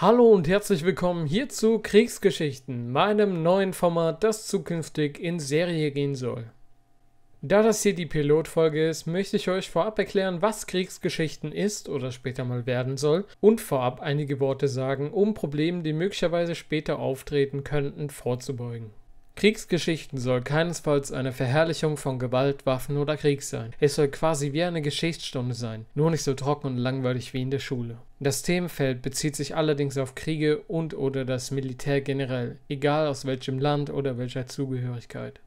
Hallo und herzlich willkommen hier zu Kriegsgeschichten, meinem neuen Format, das zukünftig in Serie gehen soll. Da das hier die Pilotfolge ist, möchte ich euch vorab erklären, was Kriegsgeschichten ist oder später mal werden soll und vorab einige Worte sagen, um Probleme, die möglicherweise später auftreten könnten, vorzubeugen. Kriegsgeschichten soll keinesfalls eine Verherrlichung von Gewalt, Waffen oder Krieg sein. Es soll quasi wie eine Geschichtsstunde sein, nur nicht so trocken und langweilig wie in der Schule. Das Themenfeld bezieht sich allerdings auf Kriege und oder das Militär generell, egal aus welchem Land oder welcher Zugehörigkeit.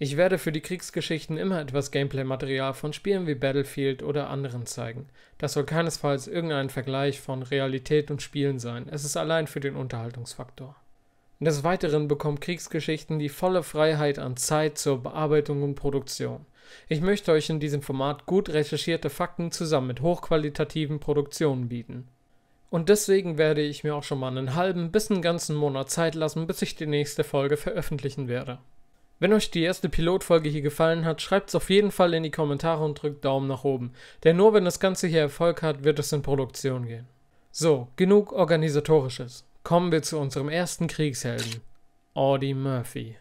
Ich werde für die Kriegsgeschichten immer etwas Gameplay-Material von Spielen wie Battlefield oder anderen zeigen. Das soll keinesfalls irgendein Vergleich von Realität und Spielen sein, es ist allein für den Unterhaltungsfaktor. Des Weiteren bekommt Kriegsgeschichten die volle Freiheit an Zeit zur Bearbeitung und Produktion. Ich möchte euch in diesem Format gut recherchierte Fakten zusammen mit hochqualitativen Produktionen bieten. Und deswegen werde ich mir auch schon mal einen halben bis einen ganzen Monat Zeit lassen, bis ich die nächste Folge veröffentlichen werde. Wenn euch die erste Pilotfolge hier gefallen hat, schreibt es auf jeden Fall in die Kommentare und drückt Daumen nach oben, denn nur wenn das Ganze hier Erfolg hat, wird es in Produktion gehen. So, genug organisatorisches. Kommen wir zu unserem ersten Kriegshelden, Audie Murphy.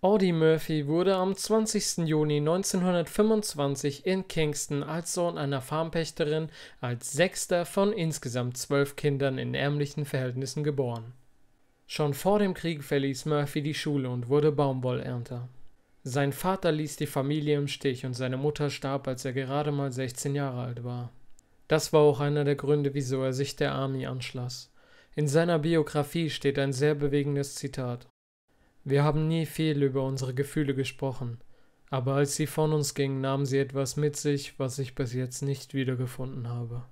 Audie Murphy wurde am 20. Juni 1925 in Kingston als Sohn einer Farmpächterin als sechster von insgesamt zwölf Kindern in ärmlichen Verhältnissen geboren. Schon vor dem Krieg verließ Murphy die Schule und wurde Baumwollernter. Sein Vater ließ die Familie im Stich und seine Mutter starb, als er gerade mal 16 Jahre alt war. Das war auch einer der Gründe, wieso er sich der Army anschloss. In seiner Biografie steht ein sehr bewegendes Zitat. Wir haben nie viel über unsere Gefühle gesprochen, aber als sie von uns ging, nahmen sie etwas mit sich, was ich bis jetzt nicht wiedergefunden habe.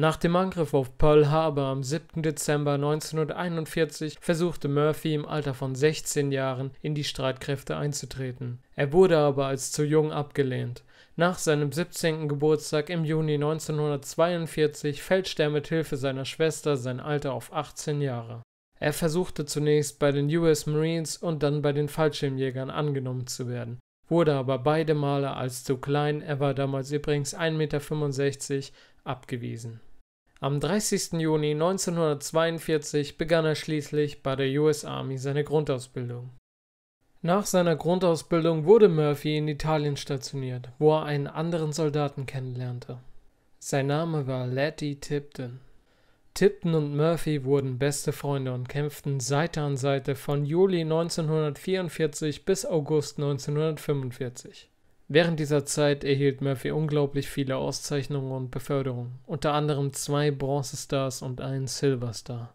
Nach dem Angriff auf Pearl Harbor am 7. Dezember 1941 versuchte Murphy im Alter von 16 Jahren in die Streitkräfte einzutreten. Er wurde aber als zu jung abgelehnt. Nach seinem 17. Geburtstag im Juni 1942 fälschte er mit Hilfe seiner Schwester sein Alter auf 18 Jahre. Er versuchte zunächst bei den US Marines und dann bei den Fallschirmjägern angenommen zu werden, wurde aber beide Male als zu klein, er war damals übrigens 1,65 Meter, abgewiesen. Am 30. Juni 1942 begann er schließlich bei der US Army seine Grundausbildung. Nach seiner Grundausbildung wurde Murphy in Italien stationiert, wo er einen anderen Soldaten kennenlernte. Sein Name war Letty Tipton. Tipton und Murphy wurden beste Freunde und kämpften Seite an Seite von Juli 1944 bis August 1945. Während dieser Zeit erhielt Murphy unglaublich viele Auszeichnungen und Beförderungen, unter anderem zwei Bronzestars und einen Silverstar.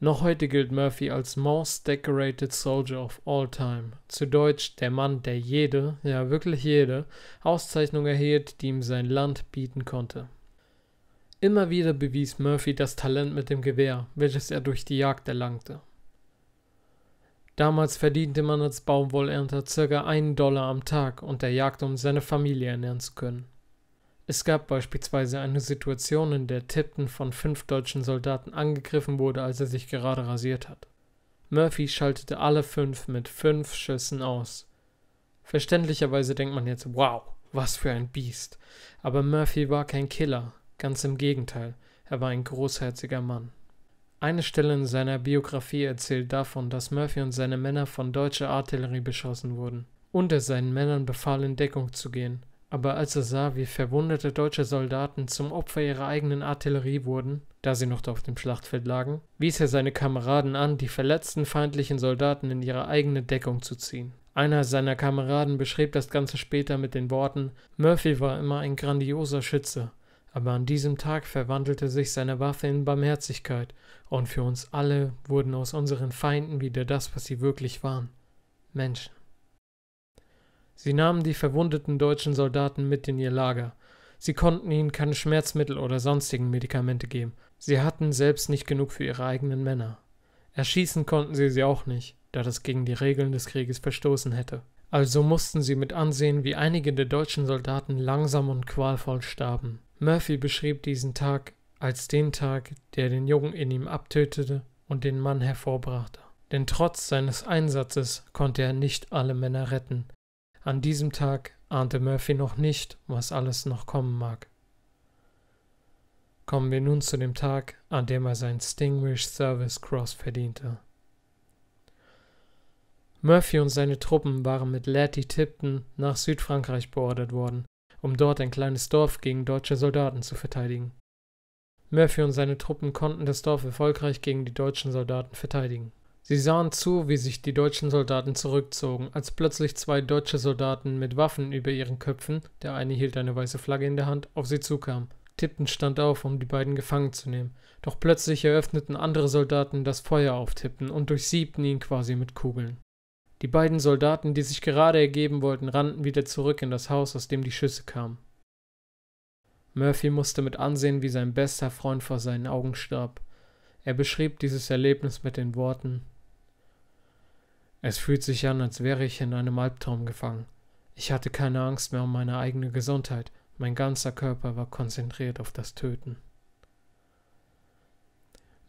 Noch heute gilt Murphy als Most Decorated Soldier of All Time, zu Deutsch der Mann, der jede, ja wirklich jede, Auszeichnung erhielt, die ihm sein Land bieten konnte. Immer wieder bewies Murphy das Talent mit dem Gewehr, welches er durch die Jagd erlangte. Damals verdiente man als Baumwollernter ca. 1 Dollar am Tag und der Jagd, um seine Familie ernähren zu können. Es gab beispielsweise eine Situation, in der Tipton von fünf deutschen Soldaten angegriffen wurde, als er sich gerade rasiert hat. Murphy schaltete alle fünf mit fünf Schüssen aus. Verständlicherweise denkt man jetzt, wow, was für ein Biest. Aber Murphy war kein Killer, ganz im Gegenteil, er war ein großherziger Mann. Eine Stelle in seiner Biografie erzählt davon, dass Murphy und seine Männer von deutscher Artillerie beschossen wurden und er seinen Männern befahl, in Deckung zu gehen. Aber als er sah, wie verwundete deutsche Soldaten zum Opfer ihrer eigenen Artillerie wurden, da sie noch auf dem Schlachtfeld lagen, wies er seine Kameraden an, die verletzten feindlichen Soldaten in ihre eigene Deckung zu ziehen. Einer seiner Kameraden beschrieb das Ganze später mit den Worten: Murphy war immer ein grandioser Schütze aber an diesem Tag verwandelte sich seine Waffe in Barmherzigkeit, und für uns alle wurden aus unseren Feinden wieder das, was sie wirklich waren Menschen. Sie nahmen die verwundeten deutschen Soldaten mit in ihr Lager. Sie konnten ihnen keine Schmerzmittel oder sonstigen Medikamente geben. Sie hatten selbst nicht genug für ihre eigenen Männer. Erschießen konnten sie sie auch nicht, da das gegen die Regeln des Krieges verstoßen hätte. Also mussten sie mit ansehen, wie einige der deutschen Soldaten langsam und qualvoll starben. Murphy beschrieb diesen Tag als den Tag, der den Jungen in ihm abtötete und den Mann hervorbrachte. Denn trotz seines Einsatzes konnte er nicht alle Männer retten. An diesem Tag ahnte Murphy noch nicht, was alles noch kommen mag. Kommen wir nun zu dem Tag, an dem er seinen Stingwish Service Cross verdiente. Murphy und seine Truppen waren mit Letty Tipton nach Südfrankreich beordert worden, um dort ein kleines Dorf gegen deutsche Soldaten zu verteidigen. Murphy und seine Truppen konnten das Dorf erfolgreich gegen die deutschen Soldaten verteidigen. Sie sahen zu, wie sich die deutschen Soldaten zurückzogen, als plötzlich zwei deutsche Soldaten mit Waffen über ihren Köpfen, der eine hielt eine weiße Flagge in der Hand, auf sie zukamen. Tipton stand auf, um die beiden gefangen zu nehmen. Doch plötzlich eröffneten andere Soldaten das Feuer auf Tipton und durchsiebten ihn quasi mit Kugeln. Die beiden Soldaten, die sich gerade ergeben wollten, rannten wieder zurück in das Haus, aus dem die Schüsse kamen. Murphy musste mit ansehen, wie sein bester Freund vor seinen Augen starb. Er beschrieb dieses Erlebnis mit den Worten Es fühlt sich an, als wäre ich in einem Albtraum gefangen. Ich hatte keine Angst mehr um meine eigene Gesundheit, mein ganzer Körper war konzentriert auf das Töten.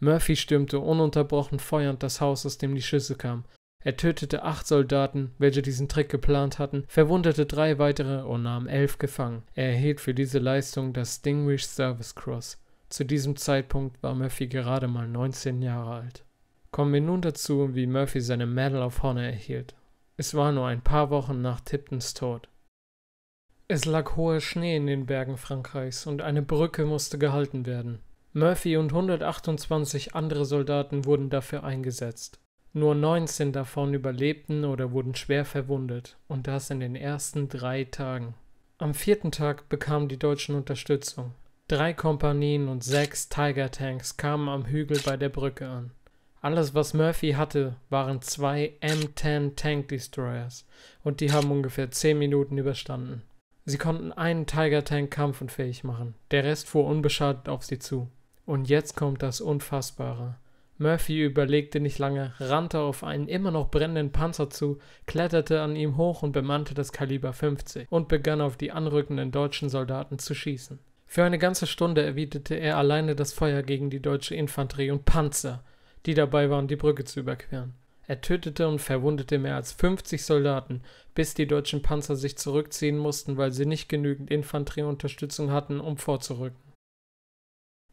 Murphy stürmte ununterbrochen feuernd das Haus, aus dem die Schüsse kamen, er tötete acht Soldaten, welche diesen Trick geplant hatten, verwundete drei weitere und nahm elf gefangen. Er erhielt für diese Leistung das Distinguished Service Cross. Zu diesem Zeitpunkt war Murphy gerade mal 19 Jahre alt. Kommen wir nun dazu, wie Murphy seine Medal of Honor erhielt. Es war nur ein paar Wochen nach Tiptons Tod. Es lag hoher Schnee in den Bergen Frankreichs und eine Brücke musste gehalten werden. Murphy und 128 andere Soldaten wurden dafür eingesetzt. Nur 19 davon überlebten oder wurden schwer verwundet, und das in den ersten drei Tagen. Am vierten Tag bekamen die Deutschen Unterstützung. Drei Kompanien und sechs Tiger Tanks kamen am Hügel bei der Brücke an. Alles, was Murphy hatte, waren zwei M10 Tank Destroyers, und die haben ungefähr 10 Minuten überstanden. Sie konnten einen Tiger Tank kampfunfähig machen, der Rest fuhr unbeschadet auf sie zu. Und jetzt kommt das Unfassbare. Murphy überlegte nicht lange, rannte auf einen immer noch brennenden Panzer zu, kletterte an ihm hoch und bemannte das Kaliber 50 und begann auf die anrückenden deutschen Soldaten zu schießen. Für eine ganze Stunde erwiderte er alleine das Feuer gegen die deutsche Infanterie und Panzer, die dabei waren, die Brücke zu überqueren. Er tötete und verwundete mehr als 50 Soldaten, bis die deutschen Panzer sich zurückziehen mussten, weil sie nicht genügend Infanterieunterstützung hatten, um vorzurücken.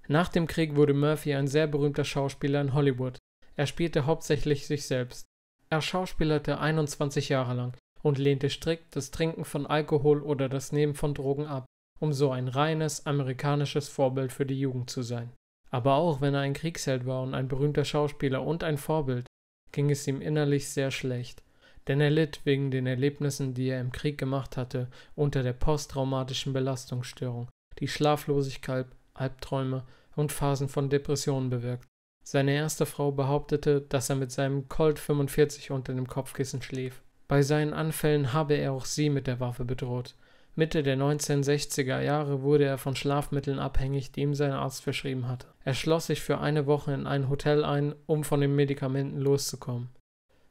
Nach dem Krieg wurde Murphy ein sehr berühmter Schauspieler in Hollywood. Er spielte hauptsächlich sich selbst. Er schauspielerte 21 Jahre lang und lehnte strikt das Trinken von Alkohol oder das Nehmen von Drogen ab, um so ein reines amerikanisches Vorbild für die Jugend zu sein. Aber auch wenn er ein Kriegsheld war und ein berühmter Schauspieler und ein Vorbild, ging es ihm innerlich sehr schlecht, denn er litt wegen den Erlebnissen, die er im Krieg gemacht hatte, unter der posttraumatischen Belastungsstörung, die Schlaflosigkeit Albträume und Phasen von Depressionen bewirkt. Seine erste Frau behauptete, dass er mit seinem Colt 45 unter dem Kopfkissen schlief. Bei seinen Anfällen habe er auch sie mit der Waffe bedroht. Mitte der 1960er Jahre wurde er von Schlafmitteln abhängig, die ihm sein Arzt verschrieben hatte. Er schloss sich für eine Woche in ein Hotel ein, um von den Medikamenten loszukommen.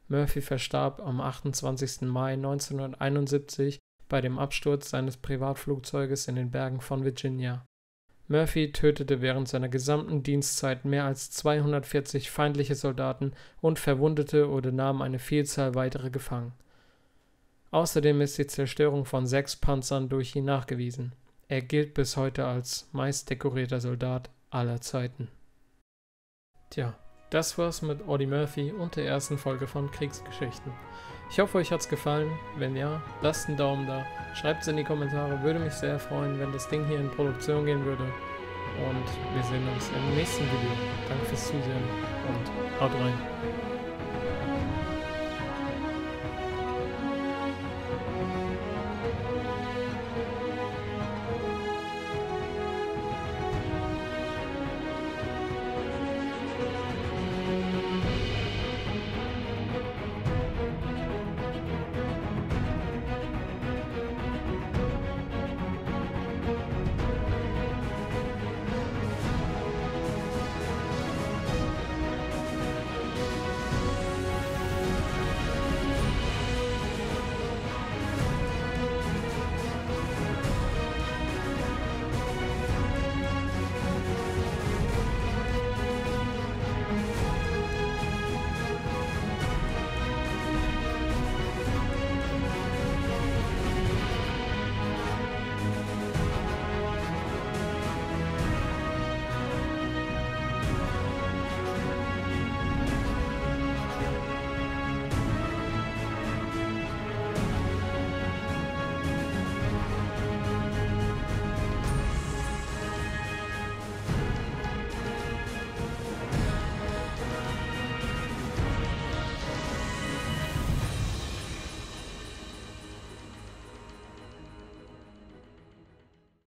Murphy verstarb am 28. Mai 1971 bei dem Absturz seines Privatflugzeuges in den Bergen von Virginia. Murphy tötete während seiner gesamten Dienstzeit mehr als 240 feindliche Soldaten und verwundete oder nahm eine Vielzahl weitere gefangen. Außerdem ist die Zerstörung von sechs Panzern durch ihn nachgewiesen. Er gilt bis heute als meist dekorierter Soldat aller Zeiten. Tja, das war's mit Audie Murphy und der ersten Folge von Kriegsgeschichten. Ich hoffe, euch hat es gefallen. Wenn ja, lasst einen Daumen da. Schreibt es in die Kommentare. Würde mich sehr freuen, wenn das Ding hier in Produktion gehen würde. Und wir sehen uns im nächsten Video. Danke fürs Zusehen und haut rein.